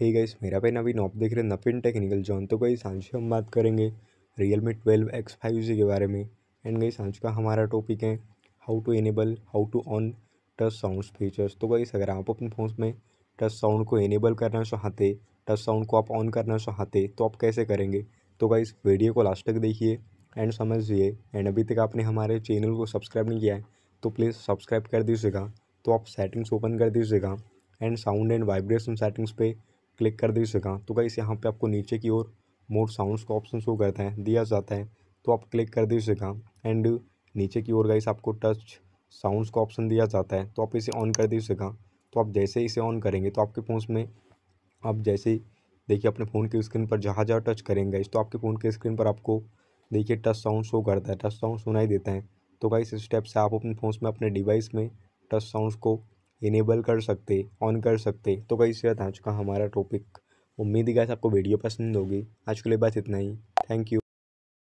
hey guys मेरा भाई नवीन आप देख रहे हैं नपिन टेक्निकल जॉन तो गई सांझ हम बात करेंगे Realme twelve X five G के बारे में एंड गई सांझ का हमारा टॉपिक है how to enable how to on touch sound features तो गाइस अगर आप अपने फ़ोन में टच साउंड को एनेबल करना चाहते टच साउंड को आप ऑन करना चाहते तो आप कैसे करेंगे तो गाइस वीडियो को लास्ट तक देखिए एंड समझिए एंड अभी तक आपने हमारे चैनल को सब्सक्राइब नहीं किया है तो प्लीज़ सब्सक्राइब कर दीजिएगा तो आप सेटिंग्स ओपन कर दीजिएगा and sound and vibration settings पे क्लिक कर दे सका तो गाइस यहाँ पे आपको नीचे की ओर मोर साउंड्स का ऑप्शन शो करता है दिया जाता है तो आप क्लिक कर दे सका एंड नीचे की ओर गाइस आपको टच साउंड्स का ऑप्शन दिया जाता है तो आप इसे ऑन कर दे सका तो आप जैसे इसे ऑन करेंगे तो आपके फ़ोन में आप जैसे देखिए अपने फ़ोन की स्क्रीन पर जहाँ जहाँ टच करेंगे इस तो आपके फ़ोन की स्क्रीन पर आपको देखिए टच साउंड शो करता है टच साउंड सुनाई देता है तो गाइस इस स्टेप से आप अपने फ़ोन में अपने डिवाइस में टच साउंड को इनेबल कर सकते ऑन कर सकते तो कई से आज का हमारा टॉपिक उम्मीद है आपको वीडियो पसंद होगी आज के लिए बस इतना ही थैंक यू